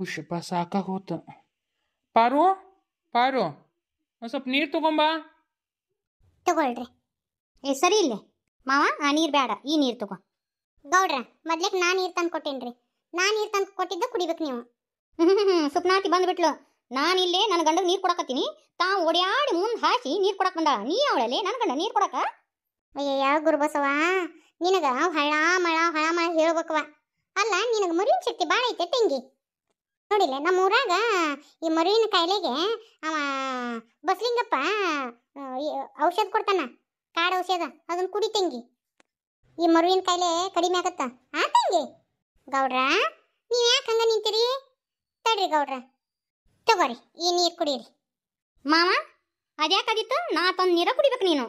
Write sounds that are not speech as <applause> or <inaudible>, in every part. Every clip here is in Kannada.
ಖುಷಿಪ ಸಾಕಾಗೋತ ಪಾರು ಪಾರು ಒಂದು ಸ್ವಲ್ಪ ನೀರು ತಗೊಂಬಾ ತಗೊಳ್ರಿ ಏ ಸರಿ ಇಲ್ಲೇ ಮಾವ ಆ ನೀರು ಬೇಡ ಈ ನೀರು ತಗೋ ಗೌಡ್ರ ಮೊದ್ಲಿಗೆ ನಾನು ನೀರು ತಂದು ಕೊಟ್ಟೇನ್ರಿ ನಾನು ನೀರು ತಂದು ಕೊಟ್ಟಿದ್ದ ಕುಡಿಬೇಕು ನೀವು <laughs> ಸುಪ್ನಾತಿ ನಾನು ಇಲ್ಲೇ ನನ್ನ ಗಂಡಗೆ ನೀರು ಕೊಡಕತ್ತೀನಿ ತಾವು ಓಡ್ಯಾಡಿ ಮುಂದೆ ಹಾಸಿ ನೀರು ಕೊಡಕ್ಕೆ ಬಂದಾಳ ನೀ ಅವಳಲ್ಲಿ ನನ್ನ ಗಂಡ ನೀರು ಕೊಡಕ ಅಯ್ಯಯ್ಯ ಗುರುಬಸವ ನಿನಗ ಹಳ ಮಳ ಹಳ ಮಳ ಹೇಳ್ಬೇಕವ ಅಲ್ಲ ನಿನಗೆ ಮುರಿಯನ್ ಶಕ್ತಿ ಭಾಳ ಐತೆ ತಂಗಿ ನೋಡಿಲ್ಲ ನಮ್ಮ ಊರಾಗ ಈ ಮರುವಿನ ಕಾಯಿಲೆಗೆ ಅವ ಬಸ್ಲಿಂಗಪ್ಪ ಔಷಧ ಕೊಡ್ತಾನ ಕಾಡು ಔಷಧ ಅದನ್ನ ಕುಡಿ ತಂಗಿ ಈ ಮರುವಿನ ಕಾಯಿಲೆ ಕಡಿಮೆ ಆಗತ್ತ ಆ ತಂಗಿ ಗೌಡ್ರ ನೀವು ಯಾಕೆ ಹಂಗ ನಿಂತೀರಿ ತಡ್ರಿ ಗೌಡ್ರ ತಗೋರಿ ಈ ನೀರು ಕುಡೀರಿ ಮಾವ ಅದಿತ್ತು ನಾ ತಂದು ನೀರ ಕುಡಿಬೇಕು ನೀನು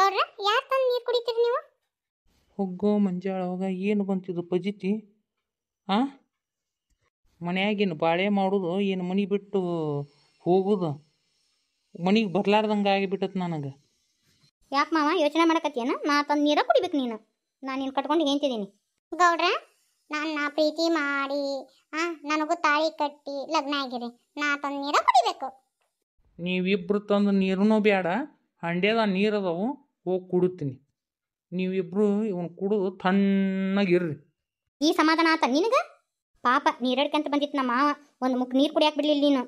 ಗೌಡ್ರ ಯಾರು ತಂದು ನೀರು ಕುಡಿತೀರಿ ನೀವು ಹೊಗ್ಗೋ ಮಂಜಾಳ ಹೋಗ ಏನು ಬಂತಿದ್ದು ಪಜಿತಿ ಆ ಮನ್ಯಾಗಿನ ಬಾಳೆ ಮಾಡೋದು ಏನು ಮನೆ ಬಿಟ್ಟು ಹೋಗೋದು ಮನೆಗೆ ಬರ್ಲಾರ್ದಂಗೆ ಆಗಿಬಿಟ್ಟತ್ ನನಗೆ ಯಾಕೆ ಮಾವ ಯೋಚನೆ ಮಾಡಕತ್ತೀಯನ ನಾ ತಂದು ನೀರ ಕುಡಿಬೇಕು ನೀನು ನಾನು ನೀನು ಕಟ್ಕೊಂಡು ಹೇಳ್ತಿದ್ದೀನಿ ಗೌಡ್ರ ನನ್ನ ಪ್ರೀತಿ ಮಾಡಿ ಆ ನನಗೂ ತಾಳಿ ಕಟ್ಟಿ ಲಗ್ನ ಆಗಿರಿ ನಾ ತಂದು ನೀರ ಕುಡಿಬೇಕು ನೀವಿಬ್ರು ತಂದು ನೀರೂ ಬೇಡ ಹಂಡ್ಯದ ನೀರದವು ಹೋಗಿ ಕುಡುತ್ತೀನಿ ನೀವಿಬ್ರು ಇವನು ಕುಡಿದು ತಣ್ಣಗಿರ್ರಿ ಈ ಸಮಾಧಾನ ಆತ ನಿನಗೆ ಪಾಪ ನೀರಡ್ಕಂತ ಬಂದಿತ್ತು ನಮ್ಮ ಮಾವ ಒಂದು ಮುಖ ನೀರು ಕುಡಿಯಾಕೆ ಬಿಡ್ಲಿಲ್ಲ ನೀನು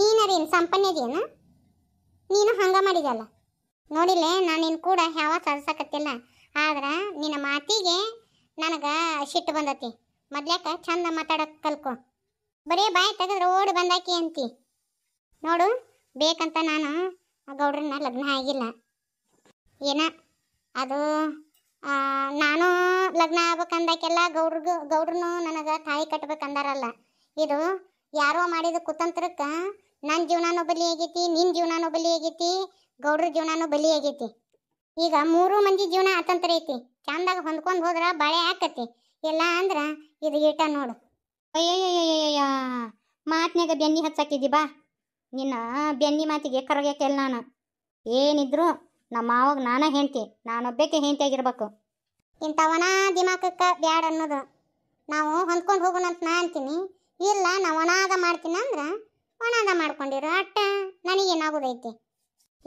ನೀನದೇನ್ ಸಂಪನ್ನದೇನು ನೀನು ಹಂಗ ಮಾಡಿದಲ್ಲ ನೋಡಿಲ್ಲೇ ನಾನು ನಿನ್ನ ಕೂಡ ಯಾವ ಸಾಧಿಸಕತ್ತಿಲ್ಲ ಆದ್ರೆ ನಿನ್ನ ಮಾತಿಗೆ ನನಗೆ ಸಿಟ್ಟು ಬಂದತಿ ಮೊದ್ಲಾಕ ಚಂದ ಮಾತಾಡೋಕೆ ಕಲ್ಕೊ ಬರೀ ಬಾಯಿ ತೆಗೆದ್ರೆ ಓಡಿ ಬಂದಾಕಿ ಅಂತಿ ನೋಡು ಬೇಕಂತ ನಾನು ಗೌಡ್ರನ್ನ ಲಗ್ನ ಆಗಿಲ್ಲ ಏನ ಅದು ನಾನು ಲಗ್ನ ಆಗ್ಬೇಕಂದಾಕೆಲ್ಲ ಗೌರ್ಗ ಗೌಡ್ರು ನನಗೆ ತಾಯಿ ಕಟ್ಬೇಕಂದಾರಲ್ಲ ಇದು ಯಾರೋ ಮಾಡಿದ ಕುತಂತ್ರಕ್ಕೆ ನನ್ನ ಜೀವನನೂ ಬಲಿ ಆಗೈತಿ ನಿನ್ನ ಜೀವನಾನು ಬಲಿ ಆಗೈತಿ ಗೌಡ್ರ ಜೀವನಾನು ಬಲಿ ಆಗೈತಿ ಈಗ ಮೂರು ಮಂದಿ ಜೀವನ ಅತಂತ್ರ ಐತಿ ಚಂದಾಗ ಹೊಂದ್ಕೊಂಡು ಹೋದ್ರೆ ಬಾಳೆ ಹಾಕತಿ ಇಲ್ಲ ಅಂದ್ರೆ ಇದು ಏಟ ನೋಡು ಅಯ್ಯಯ್ಯ ಮಾತಿನಾಗ ಬೆನ್ನಿ ಹಚ್ಚಾಕಿದ್ದಿ ಬಾ ನಿನ್ನ ಬೆನ್ನಿ ಮಾತಿಗೆ ಕರಗ್ಯಾಕೆಲ್ಲ ನಾನು ಏನಿದ್ರು ನಮ್ಮ ಮಾವಾಗ ನಾನೇ ಹೆಂಡ್ತಿ ನಾನೊಬ್ಬಕ್ಕೆ ಹೆಂಡ್ತಿಯಾಗಿರ್ಬೇಕು ಇಂಥವನ ದಿಮಾಕಕ್ಕೆ ಬ್ಯಾಡ ಅನ್ನೋದು ನಾವು ಹೊಂದ್ಕೊಂಡು ಹೋಗೋಣ ಅಂತ ನಾ ಅಂತೀನಿ ಇಲ್ಲ ನಾ ಒಣಾದ ಮಾಡ್ತೀನಿ ಅಂದ್ರೆ ಒಣಾದ ಮಾಡ್ಕೊಂಡಿರು ಅಟ್ಟ ನನಗೇನಾಗೋದೈತಿ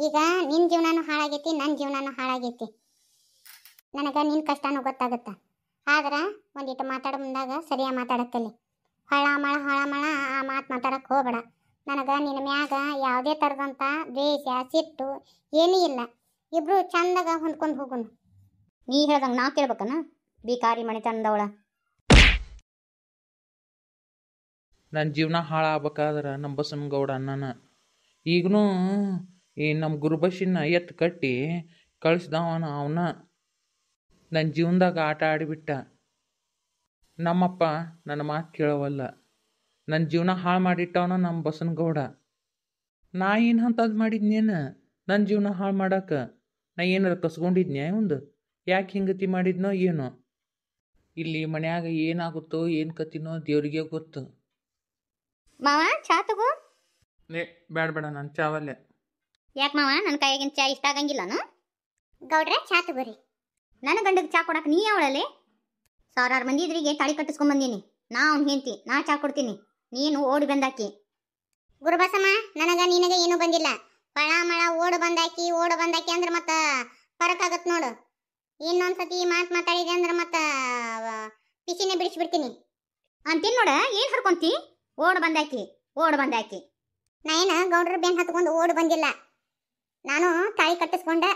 ಈಗ ನಿನ್ನ ಜೀವನನೂ ಹಾಳಾಗೈತಿ ನನ್ನ ಜೀವನನೂ ಹಾಳಾಗೈತಿ ನನಗೆ ನಿನ್ನ ಕಷ್ಟನೂ ಗೊತ್ತಾಗುತ್ತೆ ಆದ್ರೆ ಒಂದಿಟ್ಟು ಮಾತಾಡೋ ಮುಂದಾಗ ಸರಿಯಾಗಿ ಮಾತಾಡಕ್ಕಲ್ಲಿ ಹಳ ಮಳ ಹಳ ಮಳ ಆ ಮಾತು ಮಾತಾಡಕ್ಕೆ ಹೋಗಬೇಡ ನನಗೆ ನಿನ್ನ ಮ್ಯಾಗ ಯಾವುದೇ ಥರದಂಥ ದ್ವೇಷ ಸಿಟ್ಟು ಏನೂ ಇಲ್ಲ ಇಬ್ರು ಚಂದಾಗ ಹೊಂದ್ಕೊಂಡು ಹೋಗೋಣ ನೀ ಹೇಳ್ದಂಗೆ ನಾ ಕೇಳ್ಬೇಕನ ಬಿಕಾರಿ ಮಣಿ ಚಂದವಳ ನನ್ನ ಜೀವನ ಹಾಳಾಗ್ಬೇಕಾದ್ರೆ ನಮ್ಮ ಬಸನಗೌಡ ಅಣ್ಣನ ಈಗನೂ ಈ ನಮ್ಮ ಗುರುಬಶಿನ ಎತ್ತು ಕಟ್ಟಿ ಕಳಿಸ್ದವನ ಅವನ ನನ್ನ ಜೀವನದಾಗ ಆಟ ಆಡಿಬಿಟ್ಟ ನಮ್ಮಪ್ಪ ನನ್ನ ಮಾತು ಕೇಳವಲ್ಲ ನನ್ನ ಜೀವನ ಹಾಳು ಮಾಡಿಟ್ಟವನ ನಮ್ಮ ಬಸನಗೌಡ ನಾ ಏನು ಅಂತದ್ ಮಾಡಿದ್ನೇನು ನನ್ನ ಜೀವನ ಹಾಳು ಮಾಡಕ್ಕೆ ನಾ ಏನಾರ ಕಸ್ಕೊಂಡಿದ್ನ್ಯಾ ಒಂದು ಯಾಕೆ ಹಿಂಗತಿ ಮಾಡಿದ್ನೋ ಏನೋ ಇಲ್ಲಿ ಮನ್ಯಾಗ ಏನಾಗುತ್ತೋ ಏನು ಕತ್ತಿನೋ ದೇವ್ರಿಗೆ ಗೊತ್ತು ಮಾವ ಚಾ ತಗೋ ಏ ಬೇಡ ಬೇಡ ನಾನು ಚಾವಲ್ಲೆ ಯಾಕೆ ಮಾವ ನನ್ನ ಕೈಯಾಗಿನ ಚಾ ಇಷ್ಟ ಆಗಂಗಿಲ್ಲನು ಗೌಡ್ರೆ ಚಾ ತಗೋರಿ ನನ್ನ ಗಂಡಗೆ ಚಾ ಕೊಡಕ್ಕೆ ನೀ ಯಾವಳಲ್ಲಿ ಸಾವಿರಾರು ಮಂದಿ ಇದ್ರಿಗೆ ತಾಳಿ ಕಟ್ಟಿಸ್ಕೊಂಡ್ ನಾ ಅವ್ನ ಹೆಂಡತಿ ನಾ ಚಾ ಕೊಡ್ತೀನಿ ನೀನು ಓಡಿ ಬಂದಾಕಿ ಗುರುಬಸಮ್ಮ ನನಗ ನಿನಗೆ ಏನೂ ಬಂದಿಲ್ಲ ಪಳ ಮಳ ಓಡ್ ಬಂದಾಕಿ ಓಡು ಬಂದಾಕಿ ಅಂದ್ರೆ ಮತ್ತೆ ಫರಕ್ ಆಗತ್ ನೋಡು ಇನ್ನೊಂದ್ಸತಿ ಮಾತು ಮಾತಾಡಿದೆ ಅಂದ್ರೆ ಮತ್ತ ಪಿಸಿನೇ ಬಿಡಿಸ್ಬಿಡ್ತೀನಿ ಅಂತೀನಿ ನೋಡ ಏನು ಹರ್ಕೊಂತಿ ಓಡ್ ಬಂದಾಕಿ ಓಡು ಬಂದಾಕಿ ನಾ ಏನು ಗೌಡ್ರ ಬೇನ್ ಹತ್ಕೊಂಡು ಓಡ್ ಬಂದಿಲ್ಲ ನಾನು ತಾಯಿ ಕಟ್ಟಿಸ್ಕೊಂಡೆ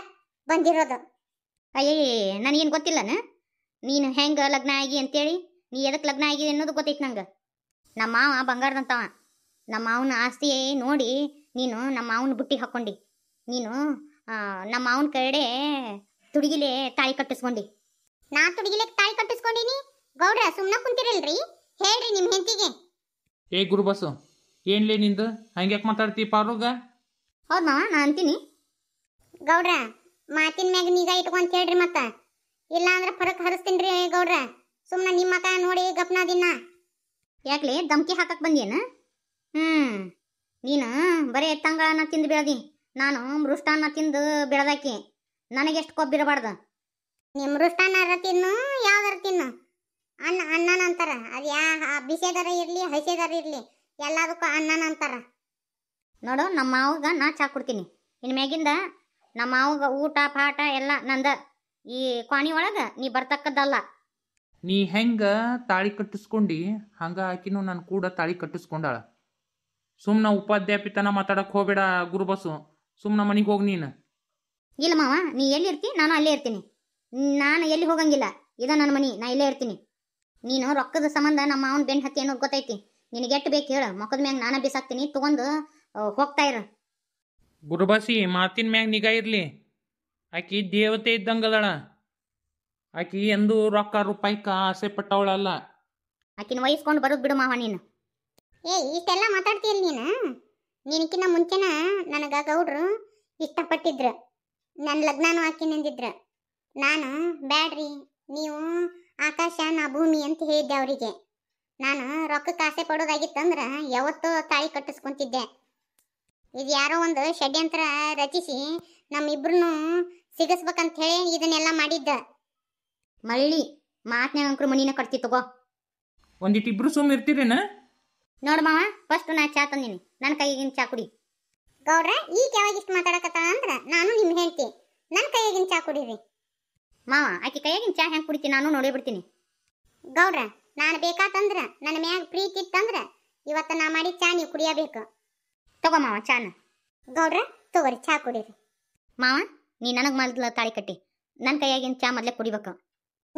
ಬಂದಿರೋದು ಅಯ್ಯೇ ನನಗೇನು ಗೊತ್ತಿಲ್ಲನ ನೀನು ಹೆಂಗೆ ಲಗ್ನ ಆಗಿ ಅಂತೇಳಿ ನೀ ಎದಕ್ಕೆ ಲಗ್ನ ಆಗಿ ಅನ್ನೋದು ಗೊತ್ತೈತೆ ನಂಗೆ ನಮ್ಮ ಮಾವ ಬಂಗಾರದಂತವ ನಮ್ಮ ಮಾವನ ಆಸ್ತಿ ನೋಡಿ ನೀನು ನಮ್ಮ ಮಾವನ ಬುಟ್ಟಿ ಹಾಕೊಂಡಿ ನೀನು ನಮ್ಮ ಮಾವನ ಕಡೆ ತುಡುಗಿಲೆ ತಾಯಿ ಕಟ್ಟಿಸ್ಕೊಂಡಿ ನಾ ತುಡಿಗಿಲೆ ತಾಯಿ ಕಟ್ಟಿಸ್ಕೊಂಡಿನಿ ಗೌಡ್ರ ಸುಮ್ಮನೆ ಕುಂತಿರಲ್ರಿ ಹೇಳ್ರಿ ನಿಮ್ಮ ಹೆಂಡತಿಗೆ ಏ ಗುರುಬಾಸು ಏನ್ಲೇ ನಿಂದು ಹಂಗ್ಯಾಕೆ ಮಾತಾಡ್ತಿ ಪಾರುಗ ಹೌದಾ ನಾ ಅಂತೀನಿ ಗೌಡ್ರ ಮಾತಿನ ಮ್ಯಾಗ ನೀಗ ಇಟ್ಕೊಂತ ಹೇಳ್ರಿ ಮತ್ತ ಇಲ್ಲ ಅಂದ್ರೆ ಫರಕ್ ಹರಿಸ್ತೀನ್ರಿ ಗೌಡ್ರ ಸುಮ್ಮನೆ ನಿಮ್ಮ ಮಕ ನೋಡಿ ಗಪ್ನಾ ದಿನ ಯಾಕ್ಲೆ ಧಮ್ಕಿ ಹಾಕಕ್ ಬಂದೇನ ಹ್ಮ್ ನೀನು ಬರೀ ಎತ್ತಂಗಳನ್ನ ತಿಂದು ಬೆಳೆದಿ ನಾನು ಮೃಷ್ಟಾನ್ನ ತಿಂದು ಬೆಳೆದಾಕಿ ನನಗೆಷ್ಟು ಕೊಬ್ಬಿರಬಾರ್ದು ನೀ ಮೃಷ್ಟಾನ್ನ ತಿನ್ನು ಯಾವ್ದಾರ ತಿನ್ನು ಅನ್ನ ಅನ್ನನ ಅಂತಾರ ಅದು ಯಾ ಬಿಸಿದರ ಇರಲಿ ಹಸಿದಾರ ಇರಲಿ ಎಲ್ಲದಕ್ಕೂ ಅನ್ನನ ಅಂತಾರ ನೋಡು ನಮ್ಮ ಮಾವಗ ನಾ ಚಾ ಕೊಡ್ತೀನಿ ಇನ್ನು ಮ್ಯಾಗಿಂದ ನಮ್ಮ ಮಾವಗ ಊಟ ಪಾಠ ಎಲ್ಲ ನಂದ ಈ ಕ್ವಾಣಿ ಒಳಗೆ ನೀ ಬರ್ತಕ್ಕದ್ದಲ್ಲ ನೀ ಹೆಂಗ ತಾಳಿ ಕಟ್ಟಿಸ್ಕೊಂಡಿ ಹಂಗ ಹಾಕಿನೂ ನಾನು ಕೂಡ ತಾಳಿ ಕಟ್ಟಿಸ್ಕೊಂಡಾಳ ಸುಮ್ಮನೆ ಉಪಾಧ್ಯಾಪಿತನ ಪಿತನ ಹೋಗ್ಬೇಡ ಹೋಗಬೇಡ ಗುರುಬಸ್ಸು ಸುಮ್ಮನೆ ಮನೆಗೆ ಹೋಗಿ ನೀನು ಇಲ್ಲ ಮಾವ ನೀ ಎಲ್ಲಿ ಇರ್ತಿ ನಾನು ಅಲ್ಲೇ ಇರ್ತೀನಿ ನಾನು ಎಲ್ಲಿ ಹೋಗಂಗಿಲ್ಲ ಇದ ನನ್ನ ಮನಿ ನಾ ಇಲ್ಲೇ ಇರ್ತೀನಿ ನೀನು ರೊಕ್ಕದ ಸಂಬಂಧ ನಮ್ಮ ಮಾವನ್ ಬೆನ್ ಹತ್ತಿ ಅನ್ನೋದು ಗೊತ್ತೈತಿ ನಿನಗೆ ಎಷ್ಟು ಬೇಕು ಹೇಳು ಮಕ್ಕದ ಮ್ಯಾಗ ನಾನು ಬಿಸಾಕ್ತೀನಿ ತಗೊಂಡು ಹೋಗ್ತಾ ಇರ ಗುರುಬಸಿ ಮಾತಿನ ಮ್ಯಾಗ ನಿಗಾ ಇರಲಿ ಆಕಿ ದೇವತೆ ಇದ್ದಂಗದಳ ಆಕಿ ಎಂದು ರೊಕ್ಕ ರೂಪಾಯಿ ಆಸೆ ಪಟ್ಟವಳಲ್ಲ ಆಕಿನ ವಹಿಸ್ಕೊಂಡು ಬರೋದು ಬಿಡು ಮಾವ ನೀನು ಏ ಇಷ್ಟೆಲ್ಲ ಮಾತಾಡ್ತೀಯಲ್ಲ ನೀನು ನಿನಕಿನ್ನ ಮುಂಚೆನ ನನಗೆ ಗೌಡ್ರು ಇಷ್ಟಪಟ್ಟಿದ್ರು ನನ್ನ ಲಗ್ನನೂ ಹಾಕಿ ನಂದಿದ್ರು ನಾನು ಬ್ಯಾಡ್ರಿ ನೀವು ಆಕಾಶ ನಾ ಭೂಮಿ ಅಂತ ಹೇಳಿದ್ದೆ ಅವರಿಗೆ ನಾನು ರೊಕ್ಕಕ್ಕೆ ಆಸೆ ಪಡೋದಾಗಿತ್ತಂದ್ರೆ ಯಾವತ್ತೂ ತಾಳಿ ಕಟ್ಟಿಸ್ಕೊಂತಿದ್ದೆ ಇದು ಯಾರೋ ಒಂದು ಷಡ್ಯಂತ್ರ ರಚಿಸಿ ನಮ್ಮಿಬ್ರು ಸಿಗಿಸ್ಬೇಕಂತ ಹೇಳಿ ಇದನ್ನೆಲ್ಲ ಮಾಡಿದ್ದ ಮಳ್ಳಿ ಮಾತನೇ ಅಂಕರು ಮಣಿನ ಕಟ್ತಿ ತಗೋ ಒಂದಿಟ್ಟು ಇಬ್ರು ಸುಮ್ಮ ಇರ್ತೀರೇನ ನೋಡು ಮಾವ ಫಸ್ಟ್ ನಾ ಚಾ ತಂದಿನಿ ನನ್ನ ಕೈಗಿನ ಚಾ ಕುಡಿ ಗೌಡ್ರ ಈಗ ಯಾವಾಗ ಇಷ್ಟ ಮಾತಾಡಕತ್ತಾಳ ಅಂದ್ರ ನಾನು ನಿಮ್ ಹೇಳ್ತಿ ನನ್ನ ಕೈಯಾಗಿನ ಚಾ ಕುಡೀರಿ ಮಾವ ಆಕಿ ಕೈಯಾಗಿನ ಚಾ ಹೆಂಗ್ ಕುಡಿತೀನಿ ನಾನು ನೋಡಿ ಬಿಡ್ತೀನಿ ಗೌಡ್ರ ನಾನು ಬೇಕಾತಂದ್ರ ನನ್ನ ಮ್ಯಾಗ ಪ್ರೀತಿ ಇತ್ತಂದ್ರ ಇವತ್ತ ನಾ ಮಾಡಿ ಚಾ ನೀವು ಕುಡಿಯಬೇಕು ತಗೋ ಮಾವ ಚಾನ ಗೌಡ್ರ ತಗೋರಿ ಚಾ ಕುಡೀರಿ ಮಾವ ನೀ ನನಗೆ ಮೊದಲ ತಾಳಿ ಕಟ್ಟಿ ನನ್ನ ಕೈಯಾಗಿನ ಚಾ ಮೊದಲೇ ಕುಡಿಬೇಕು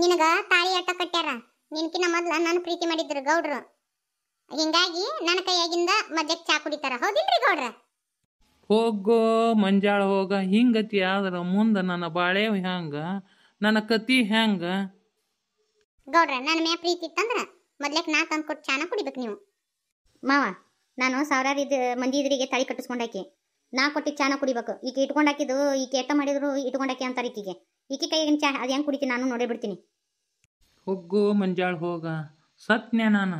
ನಿನಗ ತಾಳಿ ಅಟ್ಟ ಕಟ್ಟ್ಯಾರ ನಿನ್ಕಿನ ಮೊದ್ಲ ನಾನು ಪ್ರೀತಿ ಮಾಡಿದ್ರು ಗೌಡ್ರು ಹಿಂಗಾಗಿ ನನ್ನ ಕೈಯಾಗಿಂದ ಮಧ್ಯಕ್ಕೆ ಚಾ ಕುಡಿತಾರ ಹೌದಿಲ್ರಿ ಗೌಡ್ರ ಹೋಗೋ ಮಂಜಾಳ ಹೋಗ ಹಿಂಗತಿ ಆದ್ರ ಮುಂದ ನನ್ನ ಬಾಳೆ ಹ್ಯಾಂಗ ನನ್ನ ಕತಿ ಹ್ಯಾಂಗ ಗೌಡ್ರ ನನ್ನ ಮ್ಯಾ ಪ್ರೀತಿ ಇತ್ತಂದ್ರ ಮೊದ್ಲಕ್ ನಾ ತಂದು ಕೊಟ್ಟು ಚಾನ ಕುಡಿಬೇಕು ನೀವು ಮಾವ ನಾನು ಸಾವಿರಾರು ಇದು ಮಂದಿ ಇದ್ರಿಗೆ ತಾಳಿ ಕಟ್ಟಿಸ್ಕೊಂಡಾಕಿ ನಾ ಕೊಟ್ಟಿ ಚಾನ ಕುಡಿಬೇಕು ಈಕೆ ಇಟ್ಕೊಂಡಾಕಿದ್ದು ಈಕೆ ಎಟ್ಟ ಮಾಡಿದ್ರು ಇಟ್ಕೊಂಡಾಕಿ ಅಂತಾರೆ ಈಕೆಗೆ ಈಕೆ ಕೈಗಿನ ಚಾ ಅದು ಹೆಂಗೆ ಕುಡಿತೀನಿ ನಾನು ನೋಡೇ ಬಿಡ್ತೀನಿ ಹೋಗು ಮಂಜಾಳ ಹೋಗ ಸತ್ಯ ನಾನು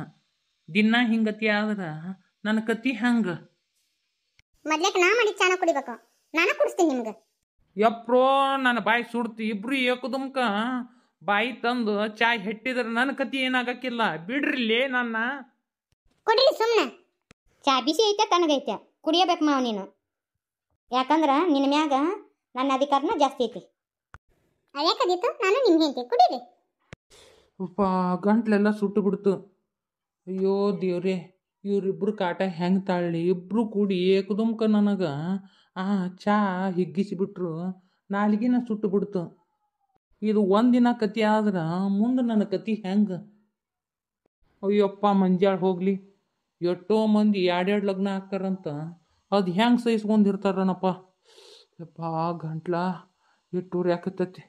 ದಿನ ಹಿಂಗತಿ ಆಗದ ನನ್ನ ಕತಿ ಹಂಗ ಮೊದ್ಲಕ್ಕೆ ನಾ ಮಾಡಿ ಚಾನ ಕುಡಿಬೇಕು ನಾನು ಕುಡಿಸ್ತೀನಿ ನಿಮ್ಗೆ ಎಪ್ರೋ ನನ್ನ ಬಾಯಿ ಸುಡ್ತಿ ಇಬ್ರು ಏಕದುಮ್ಕ ಬಾಯಿ ತಂದು ಚಾಯ್ ಹೆಟ್ಟಿದ್ರೆ ನನ್ನ ಕತಿ ಏನಾಗಕ್ಕಿಲ್ಲ ಬಿಡ್ರಿಲ್ಲೇ ನನ್ನ ಕೊಡ್ರಿ ಸುಮ್ಮನೆ ಚಾ ಬಿಸಿ ಐತೆ ತನಗೈತೆ ಕುಡಿಯಬೇಕು ಮಾವ ನೀನು ಯಾಕಂದ್ರೆ ನಿನ್ನ ಮ್ಯಾಗ ನನ್ನ ಅಧಿಕಾರನ ಜಾಸ್ತಿ ಐತಿ ಅಳ್ಯಾಕದಿತ್ತು ನಾನು ನಿಮ್ಗೆ ಹೆಂಡತಿ ಕುಡೀರಿ ಗಂಟ್ಲೆಲ್ಲ ಸುಟ್ಟು ಬಿಡ್ತು ಅಯ್ಯೋ ದೇವರೇ ಇವ್ರಿಬ್ರು ಕಾಟ ಹೆಂಗೆ ತಾಳಲಿ ಇಬ್ಬರೂ ಕೂಡಿ ಏಕದುಮ್ಕ ನನಗೆ ಆ ಚಾ ಹಿಗ್ಗಿಸಿಬಿಟ್ರು ನಾಲ್ಗಿನ ಸುಟ್ಟು ಬಿಡ್ತು ಇದು ಒಂದಿನ ಕತಿ ಆದ್ರೆ ಮುಂದೆ ನನ್ನ ಕತಿ ಹೆಂಗೆ ಅಯ್ಯಪ್ಪ ಮಂಜಾಳ ಹೋಗಲಿ ಎಷ್ಟೋ ಮಂದಿ ಎರಡೆರಡು ಲಗ್ನ ಹಾಕ್ತಾರಂತ ಅದು ಹೆಂಗೆ ಸಹಿಸ್ಕೊಂಡಿರ್ತಾರನಪ್ಪ ಯಪ್ಪ ಗಂಟ್ಲ ಎಟ್ಟೂರು ಯಾಕತ್ತೈತಿ